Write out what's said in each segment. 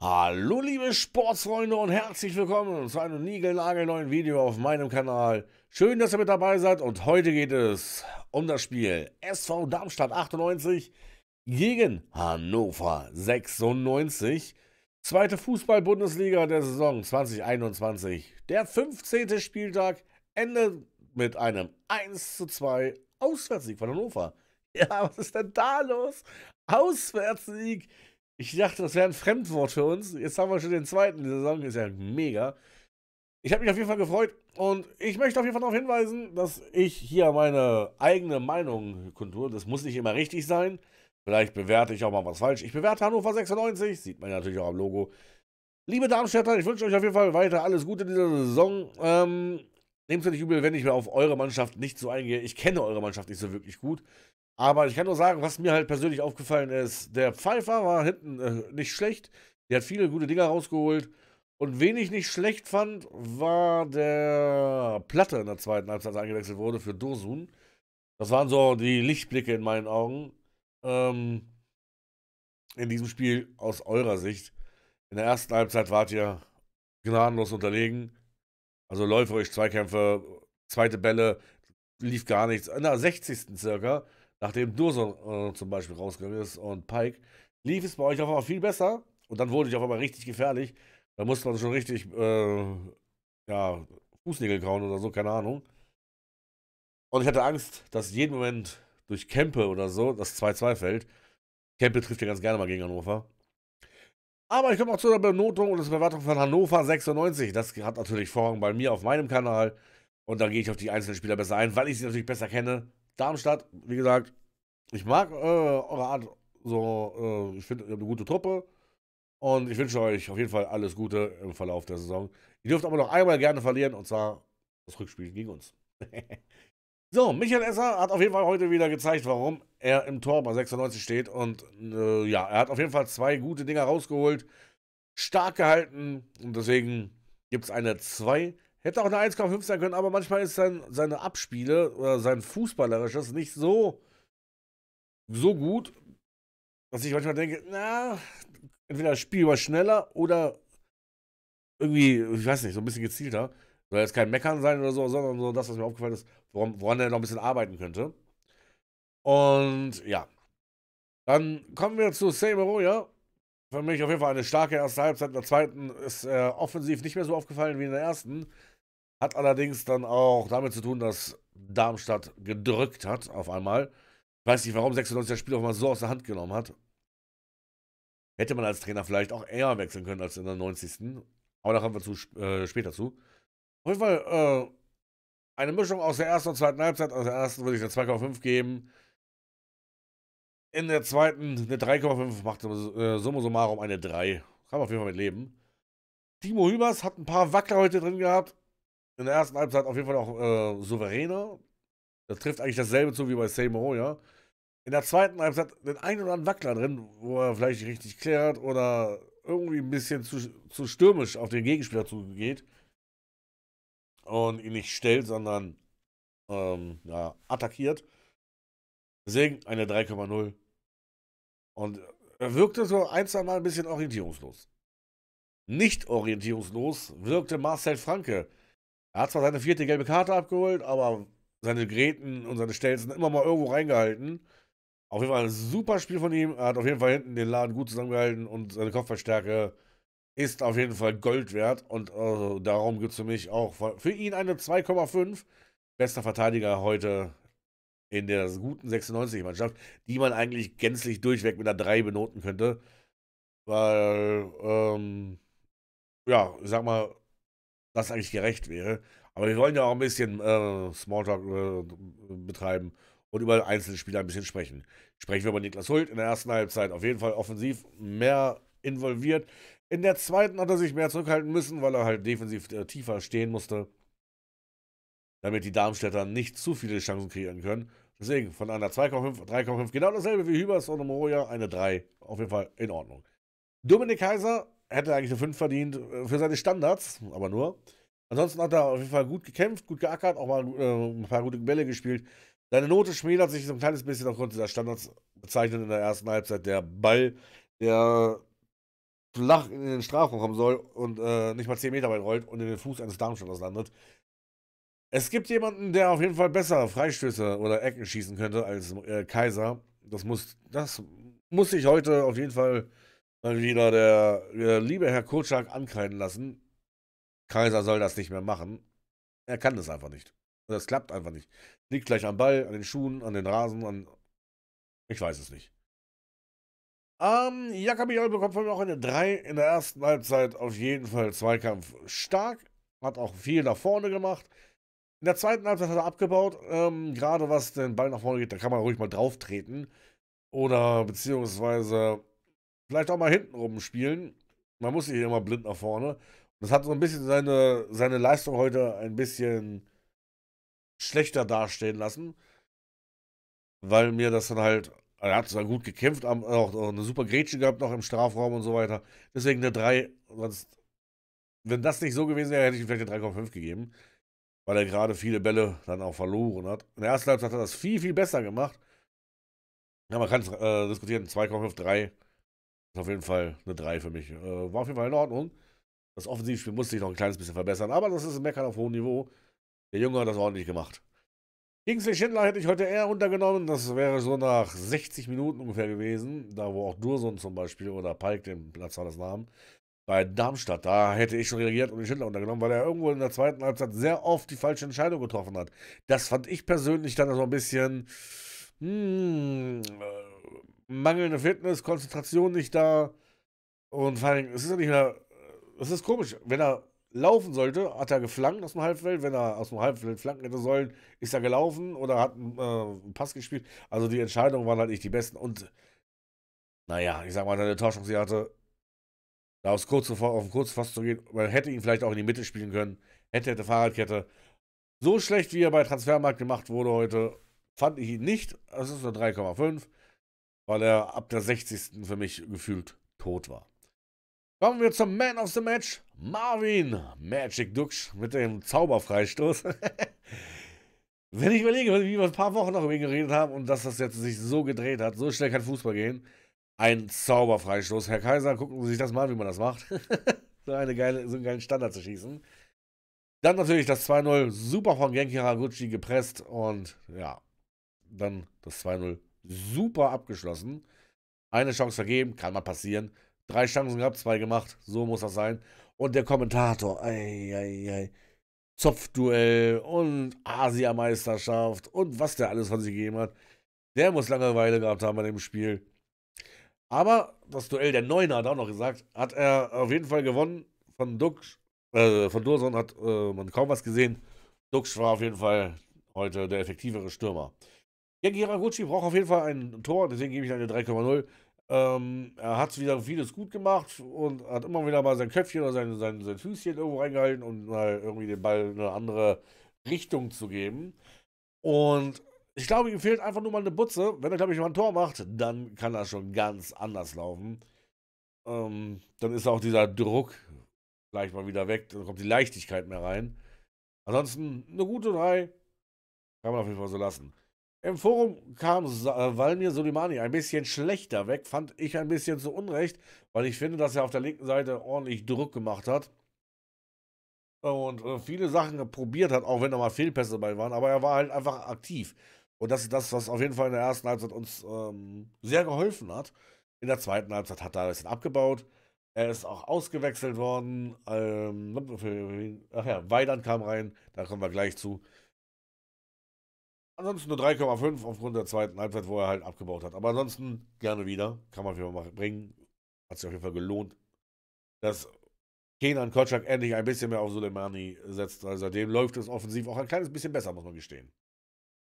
Hallo liebe Sportsfreunde und herzlich willkommen zu einem niegelnagelneuen Video auf meinem Kanal. Schön, dass ihr mit dabei seid und heute geht es um das Spiel SV Darmstadt 98 gegen Hannover 96. Zweite Fußball-Bundesliga der Saison 2021. Der 15. Spieltag endet mit einem 1:2 Auswärtssieg von Hannover. Ja, was ist denn da los? Auswärtssieg ich dachte, das wäre ein Fremdwort für uns. Jetzt haben wir schon den zweiten. Die Saison ist ja mega. Ich habe mich auf jeden Fall gefreut und ich möchte auf jeden Fall darauf hinweisen, dass ich hier meine eigene Meinung kundtue. Das muss nicht immer richtig sein. Vielleicht bewerte ich auch mal was falsch. Ich bewerte Hannover 96, sieht man natürlich auch am Logo. Liebe Darmstädter, ich wünsche euch auf jeden Fall weiter alles Gute in dieser Saison. Ähm, nehmt es nicht übel, wenn ich mir auf eure Mannschaft nicht so eingehe. Ich kenne eure Mannschaft nicht so wirklich gut. Aber ich kann nur sagen, was mir halt persönlich aufgefallen ist, der Pfeiffer war hinten äh, nicht schlecht. Der hat viele gute Dinger rausgeholt. Und wen ich nicht schlecht fand, war der Platte in der zweiten Halbzeit, als eingewechselt wurde für Dosun. Das waren so die Lichtblicke in meinen Augen. Ähm, in diesem Spiel aus eurer Sicht. In der ersten Halbzeit wart ihr gnadenlos unterlegen. Also läuferisch Zweikämpfe, zweite Bälle, lief gar nichts. In der 60. circa nachdem Durson äh, zum Beispiel rausgegangen ist und Pike, lief es bei euch auf einmal viel besser und dann wurde ich auf einmal richtig gefährlich. Da musste man schon richtig, äh, ja, Fußnägel kauen oder so, keine Ahnung. Und ich hatte Angst, dass jeden Moment durch Kempe oder so das 2-2 fällt. Kempe trifft ja ganz gerne mal gegen Hannover. Aber ich komme auch zu der Benotung und der Bewertung von Hannover 96. Das hat natürlich Vorrang bei mir auf meinem Kanal. Und da gehe ich auf die einzelnen Spieler besser ein, weil ich sie natürlich besser kenne. Darmstadt, wie gesagt, ich mag äh, eure Art so, äh, ich finde, ihr habt eine gute Truppe. Und ich wünsche euch auf jeden Fall alles Gute im Verlauf der Saison. Ihr dürft aber noch einmal gerne verlieren, und zwar das Rückspiel gegen uns. so, Michael Esser hat auf jeden Fall heute wieder gezeigt, warum er im Tor bei 96 steht. Und äh, ja, er hat auf jeden Fall zwei gute Dinger rausgeholt, stark gehalten. Und deswegen gibt es eine 2 Hätte auch eine 1,5 sein können, aber manchmal ist sein, seine Abspiele oder sein Fußballerisches nicht so, so gut, dass ich manchmal denke, na, entweder das Spiel war schneller oder irgendwie, ich weiß nicht, so ein bisschen gezielter. Soll jetzt kein Meckern sein oder so, sondern so das, was mir aufgefallen ist, woran, woran er noch ein bisschen arbeiten könnte. Und ja. Dann kommen wir zu Seymour, ja. Für mich auf jeden Fall eine starke erste Halbzeit. In der zweiten ist er offensiv nicht mehr so aufgefallen wie in der ersten. Hat allerdings dann auch damit zu tun, dass Darmstadt gedrückt hat auf einmal. weiß nicht, warum 96 das Spiel auch mal so aus der Hand genommen hat. Hätte man als Trainer vielleicht auch eher wechseln können als in der 90. Aber da kommen wir zu, äh, später zu. Auf jeden Fall äh, eine Mischung aus der ersten und zweiten Halbzeit. Aus der ersten würde ich eine 2,5 geben. In der zweiten eine 3,5 macht äh, summa summarum eine 3. Kann man auf jeden Fall mit leben. Timo Hübers hat ein paar Wackler heute drin gehabt in der ersten Halbzeit auf jeden Fall auch äh, souveräner. Das trifft eigentlich dasselbe zu wie bei Seymour, ja. In der zweiten Halbzeit den einen oder anderen Wackler drin, wo er vielleicht nicht richtig klärt oder irgendwie ein bisschen zu, zu stürmisch auf den Gegenspieler zugeht und ihn nicht stellt, sondern ähm, ja, attackiert. Deswegen eine 3,0. Und er wirkte so ein, zwei Mal ein bisschen orientierungslos. Nicht orientierungslos wirkte Marcel Franke, er hat zwar seine vierte gelbe Karte abgeholt, aber seine Gräten und seine Stellen sind immer mal irgendwo reingehalten. Auf jeden Fall ein super Spiel von ihm. Er hat auf jeden Fall hinten den Laden gut zusammengehalten und seine Kopfverstärke ist auf jeden Fall Gold wert. Und also, darum gibt es für mich auch für ihn eine 2,5. Bester Verteidiger heute in der guten 96-Mannschaft, die man eigentlich gänzlich durchweg mit einer 3 benoten könnte. Weil, ähm, ja, ich sag mal, was eigentlich gerecht wäre. Aber wir wollen ja auch ein bisschen äh, Smalltalk äh, betreiben und über einzelne Spieler ein bisschen sprechen. Sprechen wir über Niklas Hult in der ersten Halbzeit. Auf jeden Fall offensiv mehr involviert. In der zweiten hat er sich mehr zurückhalten müssen, weil er halt defensiv äh, tiefer stehen musste, damit die Darmstädter nicht zu viele Chancen kreieren können. Deswegen von einer 2,5, 3,5, genau dasselbe wie Hübers und Moroja, eine 3. Auf jeden Fall in Ordnung. Dominik Kaiser hätte eigentlich eine 5 verdient äh, für seine Standards, aber nur. Ansonsten hat er auf jeden Fall gut gekämpft, gut geackert, auch mal äh, ein paar gute Bälle gespielt. Seine Note schmälert sich so ein kleines bisschen aufgrund dieser Standards bezeichnet in der ersten Halbzeit. Der Ball, der flach in den Strafraum kommen soll und äh, nicht mal 10 Meter weit rollt und in den Fuß eines Darmstadters landet. Es gibt jemanden, der auf jeden Fall besser Freistöße oder Ecken schießen könnte als äh, Kaiser. Das muss, das muss ich heute auf jeden Fall dann wieder der, der liebe Herr Kotschak ankreiden lassen. Kaiser soll das nicht mehr machen. Er kann das einfach nicht. Also das klappt einfach nicht. Liegt gleich am Ball, an den Schuhen, an den Rasen, an. Ich weiß es nicht. Ähm, Jakabiol bekommt von mir auch eine 3 in der ersten Halbzeit. Auf jeden Fall Zweikampf stark. Hat auch viel nach vorne gemacht. In der zweiten Halbzeit hat er abgebaut. Ähm, gerade was den Ball nach vorne geht, da kann man ruhig mal drauf treten. Oder beziehungsweise vielleicht auch mal hinten spielen. Man muss nicht immer blind nach vorne. Das hat so ein bisschen seine, seine Leistung heute ein bisschen schlechter dastehen lassen, weil mir das dann halt, er hat zwar gut gekämpft, auch eine super Grätsche gehabt noch im Strafraum und so weiter. Deswegen eine 3, sonst, wenn das nicht so gewesen wäre, hätte ich ihm vielleicht eine 3,5 gegeben, weil er gerade viele Bälle dann auch verloren hat. In der ersten Halbzeit hat er das viel, viel besser gemacht. Ja, man kann es äh, diskutieren, 2,5, 3. Ist auf jeden Fall eine 3 für mich. Äh, war auf jeden Fall in Ordnung. Das Offensivspiel musste sich noch ein kleines bisschen verbessern, aber das ist ein Meckern auf hohem Niveau. Der Junge hat das ordentlich gemacht. Kingsley Schindler hätte ich heute eher untergenommen. Das wäre so nach 60 Minuten ungefähr gewesen. Da, wo auch Durson zum Beispiel oder Palk den Platz das nahm. Bei Darmstadt, da hätte ich schon reagiert und den Schindler untergenommen, weil er irgendwo in der zweiten Halbzeit sehr oft die falsche Entscheidung getroffen hat. Das fand ich persönlich dann so ein bisschen. Hmm, mangelnde Fitness, Konzentration nicht da. Und vor allem, es ist ja nicht mehr. Es ist komisch. Wenn er laufen sollte, hat er geflankt aus dem Halbfeld. Wenn er aus dem Halbfeld flanken hätte sollen, ist er gelaufen oder hat äh, einen, äh, Pass gespielt. Also die Entscheidungen waren halt nicht die besten. Und naja, ich sag mal, eine Täuschung, sie hatte, da aufs kurze, auf den kurzen Fass zu gehen, man hätte ihn vielleicht auch in die Mitte spielen können. Hätte, hätte Fahrradkette. So schlecht, wie er bei Transfermarkt gemacht wurde heute, fand ich ihn nicht. Das ist nur 3,5 weil er ab der 60. für mich gefühlt tot war. Kommen wir zum Man of the Match, Marvin Magic Dux mit dem Zauberfreistoß. Wenn ich überlege, wie wir ein paar Wochen noch über ihn geredet haben und dass das jetzt sich so gedreht hat, so schnell kann Fußball gehen. Ein Zauberfreistoß. Herr Kaiser, gucken Sie sich das mal wie man das macht. so, eine geile, so einen geilen Standard zu schießen. Dann natürlich das 2-0, super von Genki Haraguchi gepresst und ja, dann das 2-0 super abgeschlossen. Eine Chance vergeben, kann mal passieren. Drei Chancen gehabt, zwei gemacht, so muss das sein. Und der Kommentator, ei, ei, ei. Zopfduell und Asiameisterschaft und was der alles von sich gegeben hat. Der muss Langeweile gehabt haben bei dem Spiel. Aber das Duell der Neuner hat auch noch gesagt, hat er auf jeden Fall gewonnen. Von Duck, äh, von Durson hat äh, man kaum was gesehen. Duck war auf jeden Fall heute der effektivere Stürmer. Ja, Geraguchi braucht auf jeden Fall ein Tor, deswegen gebe ich eine 3,0. Ähm, er hat wieder vieles gut gemacht und hat immer wieder mal sein Köpfchen oder sein, sein, sein Füßchen irgendwo reingehalten, um mal irgendwie den Ball eine andere Richtung zu geben. Und ich glaube, ihm fehlt einfach nur mal eine Butze. Wenn er, glaube ich, mal ein Tor macht, dann kann das schon ganz anders laufen. Ähm, dann ist auch dieser Druck gleich mal wieder weg, dann kommt die Leichtigkeit mehr rein. Ansonsten eine gute 3. Kann man auf jeden Fall so lassen. Im Forum kam äh, Valmir Soleimani ein bisschen schlechter weg, fand ich ein bisschen zu Unrecht, weil ich finde, dass er auf der linken Seite ordentlich Druck gemacht hat und äh, viele Sachen probiert hat, auch wenn da mal Fehlpässe dabei waren, aber er war halt einfach aktiv. Und das ist das, was auf jeden Fall in der ersten Halbzeit uns ähm, sehr geholfen hat. In der zweiten Halbzeit hat er ein bisschen abgebaut. Er ist auch ausgewechselt worden. Ähm, ach ja, Weidern kam rein, da kommen wir gleich zu. Ansonsten nur 3,5 aufgrund der zweiten Halbzeit, wo er halt abgebaut hat. Aber ansonsten gerne wieder. Kann man auf wieder mal bringen. Hat sich auf jeden Fall gelohnt, dass Kenan Kotschak endlich ein bisschen mehr auf Soleimani setzt. Also seitdem läuft es offensiv auch ein kleines bisschen besser, muss man gestehen.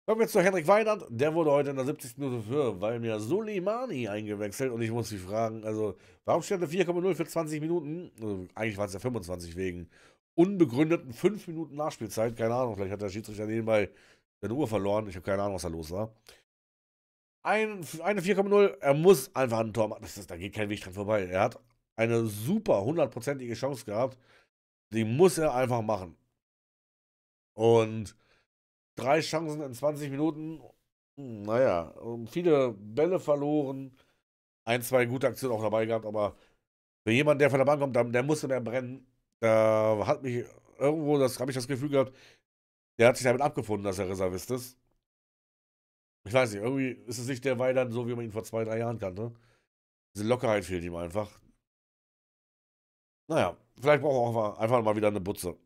Kommen wir jetzt zu Henrik Weidand. Der wurde heute in der 70. Minute für mir Soleimani eingewechselt. Und ich muss mich fragen, also warum steht der 4,0 für 20 Minuten? Also, eigentlich waren es ja 25 wegen unbegründeten 5 Minuten Nachspielzeit. Keine Ahnung, vielleicht hat der Schiedsrichter nebenbei seine Uhr verloren. Ich habe keine Ahnung, was da los war. Ein, eine 4,0, er muss einfach ein Tor machen. Das ist, da geht kein Weg dran vorbei. Er hat eine super hundertprozentige Chance gehabt. Die muss er einfach machen. Und drei Chancen in 20 Minuten. Hm, naja, viele Bälle verloren. Ein, zwei gute Aktionen auch dabei gehabt, aber für jemanden, der von der Bank kommt, der, der muss und brennen. Da hat mich irgendwo, das habe ich das Gefühl gehabt, der hat sich damit abgefunden, dass er Reservist ist. Ich weiß nicht, irgendwie ist es nicht der Weidern so, wie man ihn vor zwei, drei Jahren kannte. Diese Lockerheit fehlt ihm einfach. Naja, vielleicht brauchen wir auch einfach mal wieder eine Butze.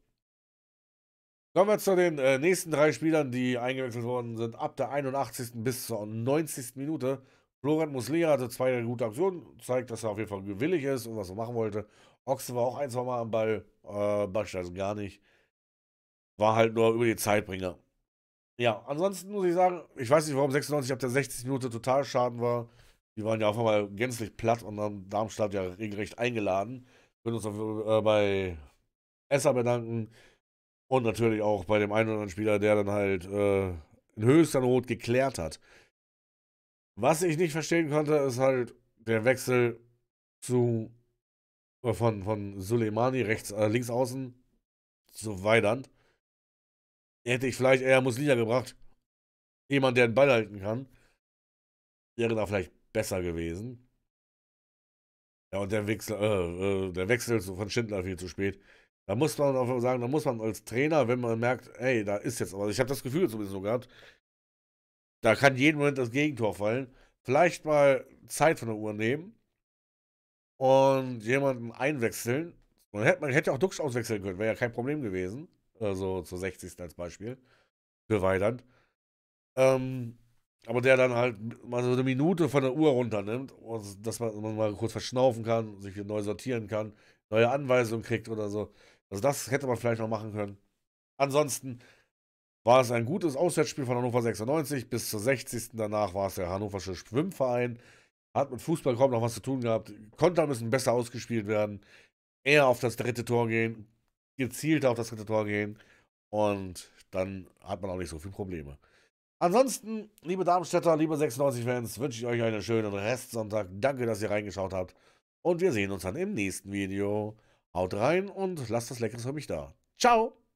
Kommen wir zu den äh, nächsten drei Spielern, die eingewechselt worden sind, ab der 81. bis zur 90. Minute. Florent Muslea hatte zwei gute Aktionen, zeigt, dass er auf jeden Fall gewillig ist und was er machen wollte. Ochsen war auch ein, zwei Mal am Ball, äh, Basch also gar nicht. War halt nur über die Zeitbringer. Ja, ansonsten muss ich sagen, ich weiß nicht, warum 96 ab der 60 Minute total schaden war. Die waren ja auf einmal gänzlich platt und haben Darmstadt ja regelrecht eingeladen. Wir würden uns auf, äh, bei Esser bedanken und natürlich auch bei dem einen oder anderen Spieler, der dann halt äh, in höchster Not geklärt hat. Was ich nicht verstehen konnte, ist halt der Wechsel zu äh, von, von Suleimani rechts, äh, links außen zu Weidand. Hätte ich vielleicht eher Muslina gebracht. Jemand, der den Ball halten kann. Wäre da vielleicht besser gewesen. Ja, und der Wechsel, äh, äh der Wechsel von Schindler viel zu spät. Da muss man auch sagen, da muss man als Trainer, wenn man merkt, ey, da ist jetzt, also ich habe das Gefühl zumindest so gehabt, da kann jeden Moment das Gegentor fallen, vielleicht mal Zeit von der Uhr nehmen und jemanden einwechseln. Man hätte, man hätte auch Dux auswechseln können, wäre ja kein Problem gewesen. Also zur 60. als Beispiel. Für Weidand. Ähm, aber der dann halt mal so eine Minute von der Uhr runternimmt, dass man mal kurz verschnaufen kann, sich wieder neu sortieren kann, neue Anweisungen kriegt oder so. Also das hätte man vielleicht noch machen können. Ansonsten war es ein gutes Auswärtsspiel von Hannover 96. Bis zur 60. danach war es der Hannoversche Schwimmverein. Hat mit Fußball kaum noch was zu tun gehabt. Konter müssen besser ausgespielt werden. Eher auf das dritte Tor gehen gezielt auf das dritte Tor gehen und dann hat man auch nicht so viele Probleme. Ansonsten, liebe Darmstädter, liebe 96-Fans, wünsche ich euch einen schönen Restsonntag. Danke, dass ihr reingeschaut habt. Und wir sehen uns dann im nächsten Video. Haut rein und lasst das Leckeres für mich da. Ciao!